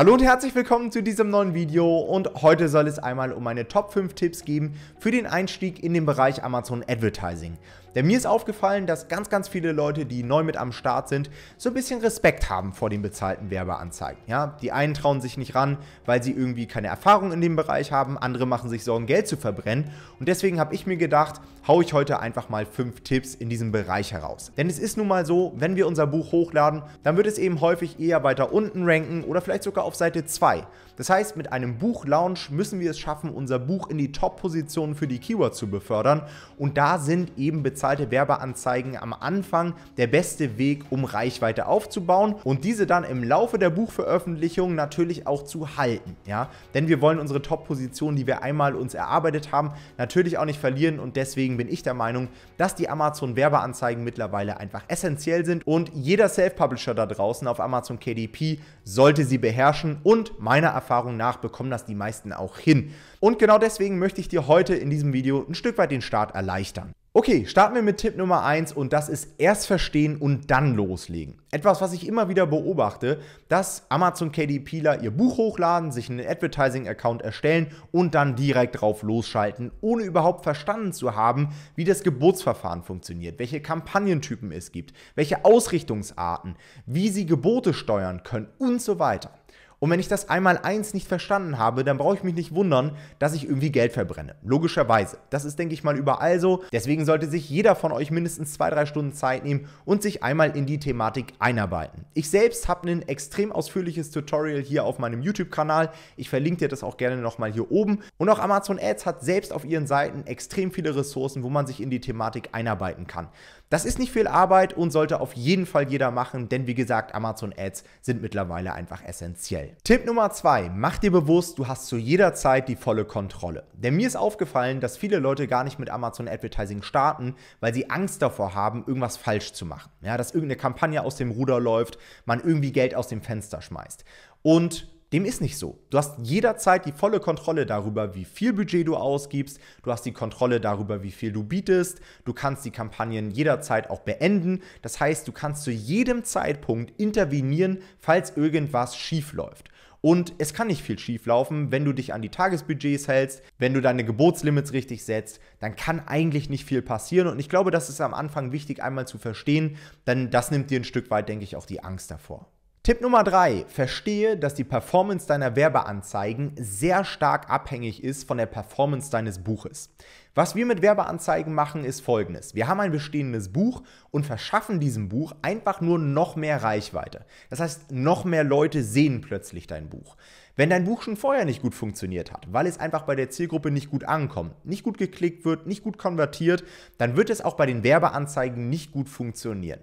Hallo und herzlich willkommen zu diesem neuen Video und heute soll es einmal um meine Top 5 Tipps geben für den Einstieg in den Bereich Amazon Advertising. Denn mir ist aufgefallen, dass ganz, ganz viele Leute, die neu mit am Start sind, so ein bisschen Respekt haben vor den bezahlten Werbeanzeigen. Ja, die einen trauen sich nicht ran, weil sie irgendwie keine Erfahrung in dem Bereich haben, andere machen sich Sorgen, Geld zu verbrennen. Und deswegen habe ich mir gedacht, hau ich heute einfach mal fünf Tipps in diesem Bereich heraus. Denn es ist nun mal so, wenn wir unser Buch hochladen, dann wird es eben häufig eher weiter unten ranken oder vielleicht sogar auf Seite 2. Das heißt, mit einem Buchlaunch müssen wir es schaffen, unser Buch in die Top-Positionen für die Keywords zu befördern. Und da sind eben bezahlte bezahlte Werbeanzeigen am Anfang der beste Weg, um Reichweite aufzubauen und diese dann im Laufe der Buchveröffentlichung natürlich auch zu halten. Ja? Denn wir wollen unsere Top-Position, die wir einmal uns erarbeitet haben, natürlich auch nicht verlieren und deswegen bin ich der Meinung, dass die Amazon-Werbeanzeigen mittlerweile einfach essentiell sind und jeder Self-Publisher da draußen auf Amazon KDP sollte sie beherrschen und meiner Erfahrung nach bekommen das die meisten auch hin. Und genau deswegen möchte ich dir heute in diesem Video ein Stück weit den Start erleichtern. Okay, starten wir mit Tipp Nummer 1 und das ist erst verstehen und dann loslegen. Etwas, was ich immer wieder beobachte, dass Amazon KDPler ihr Buch hochladen, sich einen Advertising-Account erstellen und dann direkt drauf losschalten, ohne überhaupt verstanden zu haben, wie das Geburtsverfahren funktioniert, welche Kampagnentypen es gibt, welche Ausrichtungsarten, wie sie Gebote steuern können und so weiter. Und wenn ich das einmal eins nicht verstanden habe, dann brauche ich mich nicht wundern, dass ich irgendwie Geld verbrenne. Logischerweise. Das ist, denke ich mal, überall so. Deswegen sollte sich jeder von euch mindestens zwei, drei Stunden Zeit nehmen und sich einmal in die Thematik einarbeiten. Ich selbst habe ein extrem ausführliches Tutorial hier auf meinem YouTube-Kanal. Ich verlinke dir das auch gerne nochmal hier oben. Und auch Amazon Ads hat selbst auf ihren Seiten extrem viele Ressourcen, wo man sich in die Thematik einarbeiten kann. Das ist nicht viel Arbeit und sollte auf jeden Fall jeder machen, denn wie gesagt, Amazon Ads sind mittlerweile einfach essentiell. Tipp Nummer zwei: Mach dir bewusst, du hast zu jeder Zeit die volle Kontrolle. Denn mir ist aufgefallen, dass viele Leute gar nicht mit Amazon Advertising starten, weil sie Angst davor haben, irgendwas falsch zu machen. Ja, dass irgendeine Kampagne aus dem Ruder läuft, man irgendwie Geld aus dem Fenster schmeißt. Und dem ist nicht so. Du hast jederzeit die volle Kontrolle darüber, wie viel Budget du ausgibst. Du hast die Kontrolle darüber, wie viel du bietest. Du kannst die Kampagnen jederzeit auch beenden. Das heißt, du kannst zu jedem Zeitpunkt intervenieren, falls irgendwas schief läuft. Und es kann nicht viel schief laufen, wenn du dich an die Tagesbudgets hältst, wenn du deine Gebotslimits richtig setzt, dann kann eigentlich nicht viel passieren. Und ich glaube, das ist am Anfang wichtig einmal zu verstehen, denn das nimmt dir ein Stück weit, denke ich, auch die Angst davor. Tipp Nummer drei: Verstehe, dass die Performance deiner Werbeanzeigen sehr stark abhängig ist von der Performance deines Buches. Was wir mit Werbeanzeigen machen, ist folgendes. Wir haben ein bestehendes Buch und verschaffen diesem Buch einfach nur noch mehr Reichweite. Das heißt, noch mehr Leute sehen plötzlich dein Buch. Wenn dein Buch schon vorher nicht gut funktioniert hat, weil es einfach bei der Zielgruppe nicht gut ankommt, nicht gut geklickt wird, nicht gut konvertiert, dann wird es auch bei den Werbeanzeigen nicht gut funktionieren.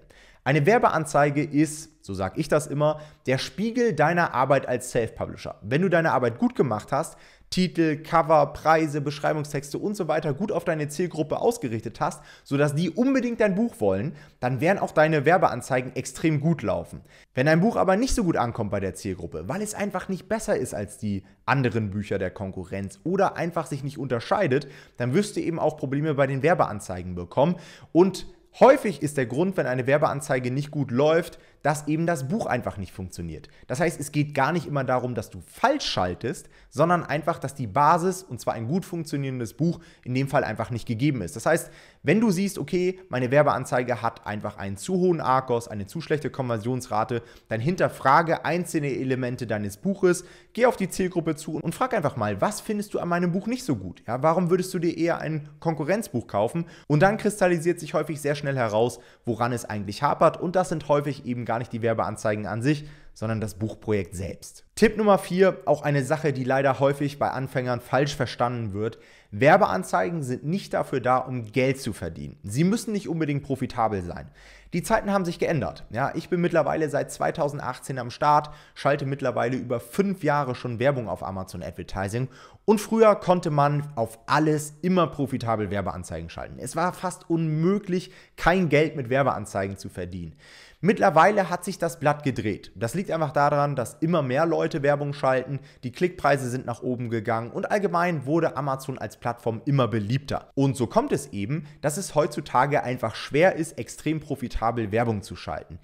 Eine Werbeanzeige ist, so sage ich das immer, der Spiegel deiner Arbeit als Self-Publisher. Wenn du deine Arbeit gut gemacht hast, Titel, Cover, Preise, Beschreibungstexte und so weiter gut auf deine Zielgruppe ausgerichtet hast, sodass die unbedingt dein Buch wollen, dann werden auch deine Werbeanzeigen extrem gut laufen. Wenn dein Buch aber nicht so gut ankommt bei der Zielgruppe, weil es einfach nicht besser ist als die anderen Bücher der Konkurrenz oder einfach sich nicht unterscheidet, dann wirst du eben auch Probleme bei den Werbeanzeigen bekommen und Häufig ist der Grund, wenn eine Werbeanzeige nicht gut läuft, dass eben das Buch einfach nicht funktioniert. Das heißt, es geht gar nicht immer darum, dass du falsch schaltest, sondern einfach, dass die Basis, und zwar ein gut funktionierendes Buch, in dem Fall einfach nicht gegeben ist. Das heißt, wenn du siehst, okay, meine Werbeanzeige hat einfach einen zu hohen Argos, eine zu schlechte Konversionsrate, dann hinterfrage einzelne Elemente deines Buches, geh auf die Zielgruppe zu und frag einfach mal, was findest du an meinem Buch nicht so gut? Ja, warum würdest du dir eher ein Konkurrenzbuch kaufen? Und dann kristallisiert sich häufig sehr schnell schnell heraus, woran es eigentlich hapert. Und das sind häufig eben gar nicht die Werbeanzeigen an sich, sondern das Buchprojekt selbst. Tipp Nummer 4, auch eine Sache, die leider häufig bei Anfängern falsch verstanden wird. Werbeanzeigen sind nicht dafür da, um Geld zu verdienen. Sie müssen nicht unbedingt profitabel sein. Die Zeiten haben sich geändert. Ja, ich bin mittlerweile seit 2018 am Start, schalte mittlerweile über fünf Jahre schon Werbung auf Amazon Advertising und früher konnte man auf alles immer profitabel Werbeanzeigen schalten. Es war fast unmöglich, kein Geld mit Werbeanzeigen zu verdienen. Mittlerweile hat sich das Blatt gedreht. Das liegt einfach daran, dass immer mehr Leute Werbung schalten, die Klickpreise sind nach oben gegangen und allgemein wurde Amazon als Plattform immer beliebter. Und so kommt es eben, dass es heutzutage einfach schwer ist, extrem profitabel Werbung zu schalten.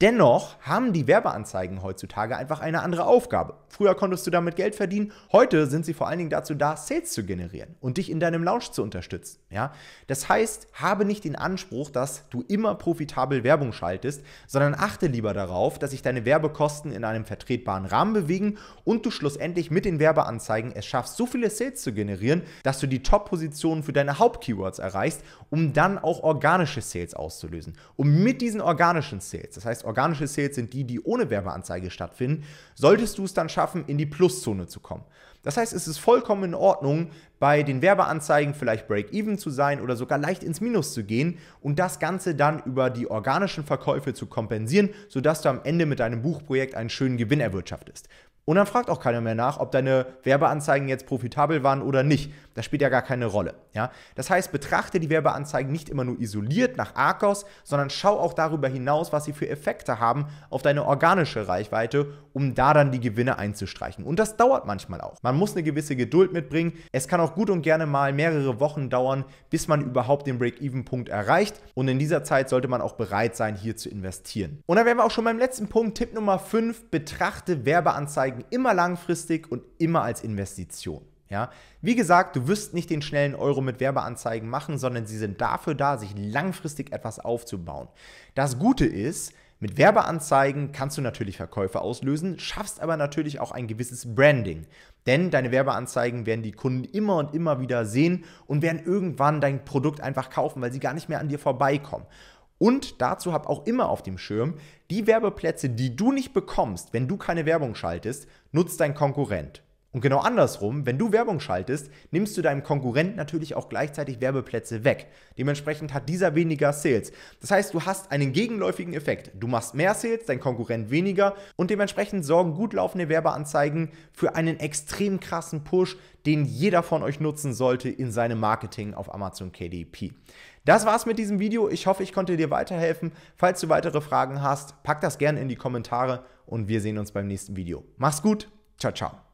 Dennoch haben die Werbeanzeigen heutzutage einfach eine andere Aufgabe. Früher konntest du damit Geld verdienen, heute sind sie vor allen Dingen dazu da, Sales zu generieren und dich in deinem Launch zu unterstützen. Ja? Das heißt, habe nicht den Anspruch, dass du immer profitabel Werbung schaltest, sondern achte lieber darauf, dass sich deine Werbekosten in einem vertretbaren Rahmen bewegen und du schlussendlich mit den Werbeanzeigen es schaffst, so viele Sales zu generieren, dass du die Top-Positionen für deine Hauptkeywords erreichst, um dann auch organische Sales auszulösen. Um mit diesen organischen Sales, das heißt organische Sales sind die, die ohne Werbeanzeige stattfinden, solltest du es dann schaffen, in die Pluszone zu kommen. Das heißt, es ist vollkommen in Ordnung, bei den Werbeanzeigen vielleicht Break-Even zu sein oder sogar leicht ins Minus zu gehen und das Ganze dann über die organischen Verkäufe zu kompensieren, sodass du am Ende mit deinem Buchprojekt einen schönen Gewinn erwirtschaftest. Und dann fragt auch keiner mehr nach, ob deine Werbeanzeigen jetzt profitabel waren oder nicht. Das spielt ja gar keine Rolle. Ja? Das heißt, betrachte die Werbeanzeigen nicht immer nur isoliert nach Arcos, sondern schau auch darüber hinaus, was sie für Effekte haben auf deine organische Reichweite, um da dann die Gewinne einzustreichen. Und das dauert manchmal auch. Man muss eine gewisse Geduld mitbringen. Es kann auch gut und gerne mal mehrere Wochen dauern, bis man überhaupt den Break-Even-Punkt erreicht. Und in dieser Zeit sollte man auch bereit sein, hier zu investieren. Und dann wären wir auch schon beim letzten Punkt. Tipp Nummer 5, betrachte Werbeanzeigen Anzeigen immer langfristig und immer als Investition. Ja? Wie gesagt, du wirst nicht den schnellen Euro mit Werbeanzeigen machen, sondern sie sind dafür da, sich langfristig etwas aufzubauen. Das Gute ist, mit Werbeanzeigen kannst du natürlich Verkäufe auslösen, schaffst aber natürlich auch ein gewisses Branding. Denn deine Werbeanzeigen werden die Kunden immer und immer wieder sehen und werden irgendwann dein Produkt einfach kaufen, weil sie gar nicht mehr an dir vorbeikommen. Und dazu hab auch immer auf dem Schirm, die Werbeplätze, die du nicht bekommst, wenn du keine Werbung schaltest, nutzt dein Konkurrent. Und genau andersrum, wenn du Werbung schaltest, nimmst du deinem Konkurrenten natürlich auch gleichzeitig Werbeplätze weg. Dementsprechend hat dieser weniger Sales. Das heißt, du hast einen gegenläufigen Effekt. Du machst mehr Sales, dein Konkurrent weniger und dementsprechend sorgen gut laufende Werbeanzeigen für einen extrem krassen Push, den jeder von euch nutzen sollte in seinem Marketing auf Amazon KDP. Das war's mit diesem Video. Ich hoffe, ich konnte dir weiterhelfen. Falls du weitere Fragen hast, pack das gerne in die Kommentare und wir sehen uns beim nächsten Video. Mach's gut. Ciao, ciao.